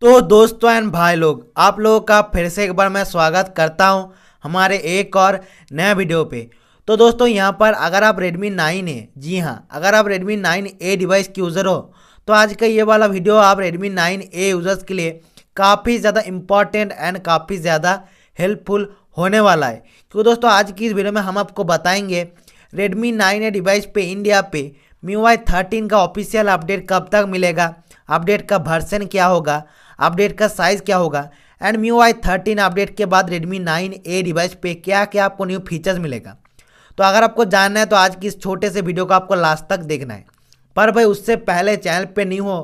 तो दोस्तों एंड भाई लोग आप लोगों का फिर से एक बार मैं स्वागत करता हूँ हमारे एक और नया वीडियो पे तो दोस्तों यहाँ पर अगर आप Redmi 9 है जी हाँ अगर आप Redmi 9A डिवाइस के यूज़र हो तो आज का ये वाला वीडियो आप Redmi 9A यूज़र्स के लिए काफ़ी ज़्यादा इम्पॉर्टेंट एंड काफ़ी ज़्यादा हेल्पफुल होने वाला है क्योंकि दोस्तों आज की इस वीडियो में हम आपको बताएंगे रेडमी नाइन डिवाइस पे इंडिया पे MIUI थर्टीन का ऑफिशियल अपडेट कब तक मिलेगा अपडेट का वर्सन क्या होगा अपडेट का साइज़ क्या होगा and MIUI thirteen update के बाद रेडमी नाइन ए डिवाइस पे क्या क्या आपको न्यू फीचर्स मिलेगा तो अगर आपको जानना है तो आज की इस छोटे से वीडियो को आपको लास्ट तक देखना है पर भाई उससे पहले चैनल पे नहीं हो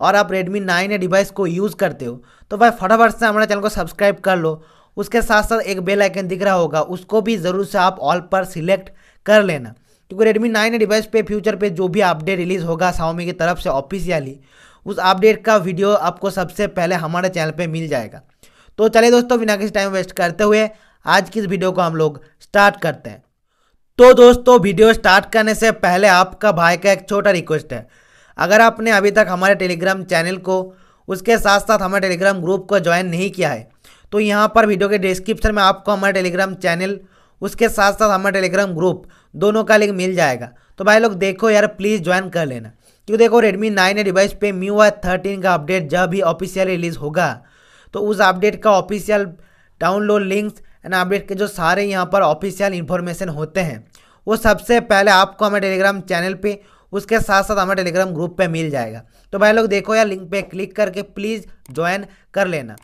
और आप रेडमी नाइन ए डिवाइस को यूज़ करते हो तो भाई फटाफट से हमारे चैनल को सब्सक्राइब कर लो उसके साथ साथ एक बेल आइकन दिख रहा होगा उसको भी ज़रूर से आप ऑल पर सिलेक्ट कर लेना क्योंकि रेडमी नाइन डिवाइस पे फ्यूचर पे जो भी अपडेट रिलीज़ होगा स्वामी की तरफ से ऑफिशियली उस अपडेट का वीडियो आपको सबसे पहले हमारे चैनल पर मिल जाएगा तो चलिए दोस्तों बिना किसी टाइम वेस्ट करते हुए आज की इस वीडियो को हम लोग स्टार्ट करते हैं तो दोस्तों वीडियो स्टार्ट करने से पहले आपका भाई का एक छोटा रिक्वेस्ट है अगर आपने अभी तक हमारे टेलीग्राम चैनल को उसके साथ साथ हमारे टेलीग्राम ग्रुप को ज्वाइन नहीं किया है तो यहाँ पर वीडियो के डिस्क्रिप्शन में आपको हमारे टेलीग्राम चैनल उसके साथ साथ हमारे टेलीग्राम ग्रुप दोनों का लिंक मिल जाएगा तो भाई लोग देखो यार प्लीज़ ज्वाइन कर लेना क्योंकि तो देखो रेडमी नाइन डिवाइस पे मी वाई थर्टीन का अपडेट जब भी ऑफिशियल रिलीज़ होगा तो उस अपडेट का official download links and update के जो सारे यहाँ पर ऑफिशियल इन्फॉर्मेशन होते हैं वो सबसे पहले आपको हमारे टेलीग्राम चैनल पे उसके साथ साथ हमारे टेलीग्राम ग्रुप पे मिल जाएगा तो भाई लोग देखो यार लिंक पे क्लिक करके प्लीज़ ज्वाइन कर लेना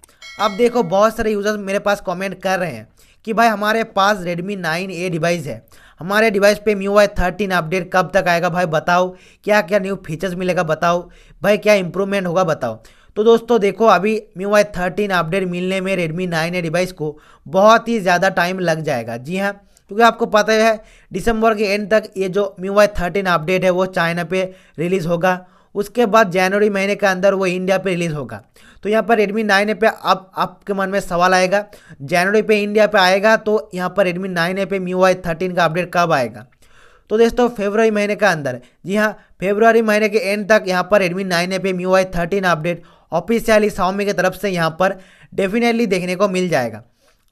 अब देखो बहुत सारे यूज़र्स मेरे पास कमेंट कर रहे हैं कि भाई हमारे पास रेडमी नाइन ए डिवाइस है हमारे डिवाइस पे म्यू वाई थर्टीन अपडेट कब तक आएगा भाई बताओ क्या क्या न्यू फीचर्स मिलेगा बताओ भाई क्या इंप्रूवमेंट होगा बताओ तो दोस्तों देखो अभी म्यू आई थर्टीन अपडेट मिलने में रेडमी नाइन ए डिवाइस को बहुत ही ज़्यादा टाइम लग जाएगा जी हाँ क्योंकि आपको पता है दिसंबर के एंड तक ये जो म्यू आई थर्टीन अपडेट है वो चाइना पे रिलीज़ होगा उसके बाद जनवरी महीने के अंदर वो इंडिया पे रिलीज़ होगा तो यहाँ पर रेडमी नाइन ए पे अब आपके मन में सवाल आएगा जनवरी पे इंडिया पे आएगा तो यहाँ पर रेडमी नाइन ए पे मी वाई थर्टीन का अपडेट कब आएगा तो दोस्तों फेबरवरी महीने के अंदर जी हाँ फेबरवरी महीने के एंड तक यहाँ पर रेडमी नाइन ए पे MIUI thirteen update officially Xiaomi की तरफ से यहाँ पर डेफिनेटली देखने को मिल जाएगा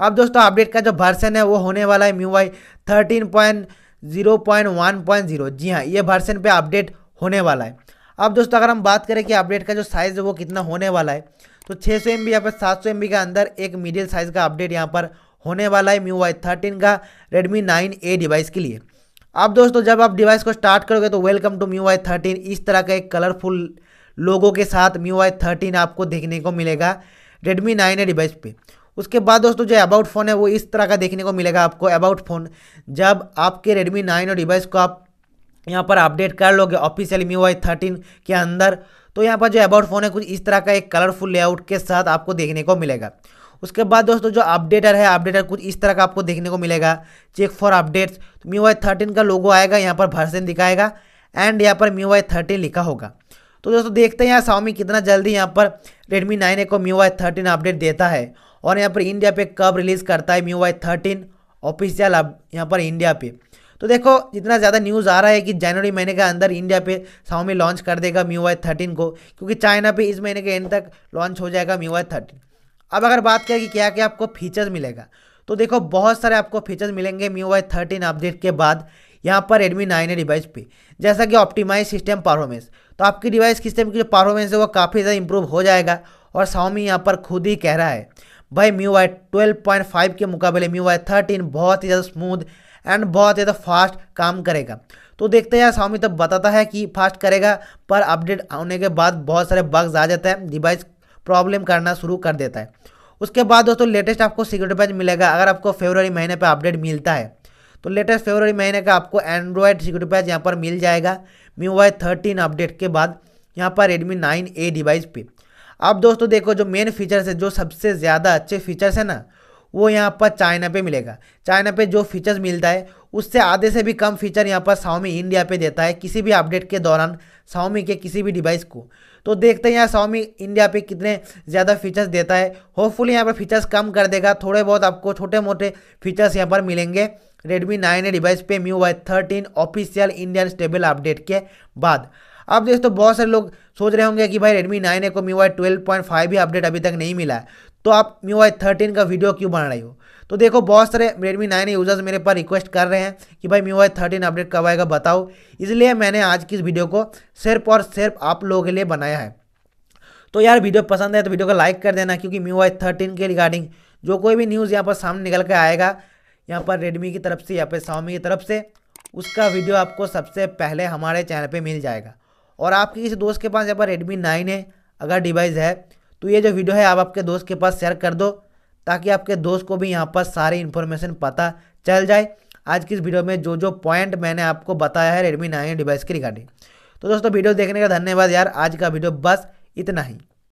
अब दोस्तों अपडेट का जो वर्सन है वो होने वाला है MIUI thirteen point zero point one point zero जी हाँ ये वर्सन पे अपडेट होने वाला है अब दोस्तों अगर हम बात करें कि अपडेट का जो साइज़ है वो कितना होने वाला है तो छः सौ एम बी या फिर सात सौ एम बी के अंदर एक मीडियल साइज़ का अपडेट यहाँ पर होने वाला है म्यू वाई थर्टीन का रेडमी नाइन ए डिवाइस के लिए अब दोस्तों जब आप डिवाइस को स्टार्ट करोगे तो welcome to MIUI thirteen इस तरह का एक कलरफुल लोगों के साथ म्यू वाई थर्टीन आपको देखने को मिलेगा रेडमी नाइन ए डिवाइस पे उसके बाद दोस्तों जो अबाउट फ़ोन है वो इस तरह का देखने को मिलेगा आपको अबाउट फ़ोन जब आपके रेडमी नाइन और डिवाइस को आप यहाँ पर अपडेट कर लोगे ऑफिशियल मी वाई थर्टीन के अंदर तो यहाँ पर जो अबाउट फ़ोन है कुछ इस तरह का एक कलरफुल लेआउट के साथ आपको देखने को मिलेगा उसके बाद दोस्तों जो अपडेटर है अपडेटर कुछ इस तरह का आपको देखने को मिलेगा चेक फॉर अपडेट्स तो मी वाई थर्टीन का लोगो आएगा यहाँ पर भर्सन दिखाएगा एंड यहाँ पर मी वाई थर्टीन लिखा होगा तो दोस्तों देखते हैं यहाँ स्वामी कितना जल्दी यहाँ पर रेडमी नाइन ए को मी वाई थर्टीन अपडेट देता है और यहाँ पर इंडिया पे कब रिलीज़ करता है मी वाई थर्टीन ऑफिशियल यहाँ पर इंडिया पे तो देखो जितना ज़्यादा न्यूज़ आ रहा है कि जनवरी महीने के अंदर इंडिया पे साओमी लॉन्च कर देगा मी वाई थर्टीन को क्योंकि चाइना पे इस महीने के एंड तक लॉन्च हो जाएगा मी वाई थर्टीन अब अगर बात करें कि क्या क्या आपको फीचर्स मिलेगा तो देखो बहुत सारे आपको फीचर्स मिलेंगे मी वाई थर्टीन अपडेट के बाद यहाँ पर रेडमी नाइन ए डिवाइस पे जैसा कि ऑप्टीमाइज सिस्टम परफॉर्मेंस तो आपकी डिवाइस सिस्टम की जो परफॉर्मेंस है वो काफ़ी ज़्यादा इंप्रूव हो जाएगा और साउमी यहाँ पर खुद ही कह रहा है भाई MIUI twelve point five के मुकाबले म्यू वाई थर्टीन बहुत ही ज़्यादा स्मूथ एंड बहुत ज़्यादा फास्ट काम करेगा तो देखते हैं स्वामी तब बताता है कि फास्ट करेगा पर अपडेट आने के बाद बहुत सारे बग्स आ जाते हैं डिवाइस प्रॉब्लम करना शुरू कर देता है उसके बाद दोस्तों लेटेस्ट आपको सिक्योरिटी पैच मिलेगा अगर आपको फेबररी महीने पर अपडेट मिलता है तो लेटेस्ट फेबररी महीने का आपको एंड्रॉयड सिक्योरिटी पैच यहाँ पर मिल जाएगा मी वाई थर्टीन अपडेट के बाद यहाँ पर रेडमी नाइन ए डिवाइस पे अब दोस्तों देखो जो मेन फीचर्स है जो सबसे ज़्यादा अच्छे फीचर्स हैं ना वो यहाँ पर चाइना पे मिलेगा चाइना पे जो फीचर्स मिलता है उससे आधे से भी कम फीचर यहाँ पर साउमी इंडिया पे देता है किसी भी अपडेट के दौरान साउमी के किसी भी डिवाइस को तो देखते हैं यहाँ साउमी इंडिया पे कितने ज़्यादा फीचर्स देता है होपफुली यहाँ पर फीचर्स कम कर देगा थोड़े बहुत आपको छोटे मोटे फीचर्स यहाँ पर मिलेंगे रेडमी नाइन ए डिवाइस पे MIUI thirteen official Indian stable update के बाद अब दोस्तों बहुत सारे लोग सोच रहे होंगे कि भाई रेडमी नाइन ए को MIUI twelve point five भी अपडेट अभी तक नहीं मिला है तो आप यू आई थर्टीन का वीडियो क्यों बना रही हो तो देखो बहुत सारे रेडमी नाइन यूज़र्स मेरे पास रिक्वेस्ट कर रहे हैं कि भाई वाई थर्टीन अपडेट कब आएगा बताओ इसलिए मैंने आज की इस वीडियो को सिर्फ और सिर्फ आप लोगों के लिए बनाया है तो यार वीडियो पसंद है तो वीडियो को लाइक कर देना क्योंकि वाई थर्टीन के रिगार्डिंग जो कोई भी न्यूज़ यहाँ पर सामने निकल के आएगा यहाँ पर रेडमी की तरफ से या फिर शाओमी की तरफ से उसका वीडियो आपको सबसे पहले हमारे चैनल पर मिल जाएगा और आपके किसी दोस्त के पास यहाँ पर रेडमी नाइन है अगर डिवाइस है तो ये जो वीडियो है आप आपके दोस्त के पास शेयर कर दो ताकि आपके दोस्त को भी यहाँ पर सारी इन्फॉर्मेशन पता चल जाए आज की इस वीडियो में जो जो पॉइंट मैंने आपको बताया है रेडमी नाइन डिवाइस की रिगार्डिंग तो दोस्तों वीडियो देखने का धन्यवाद यार आज का वीडियो बस इतना ही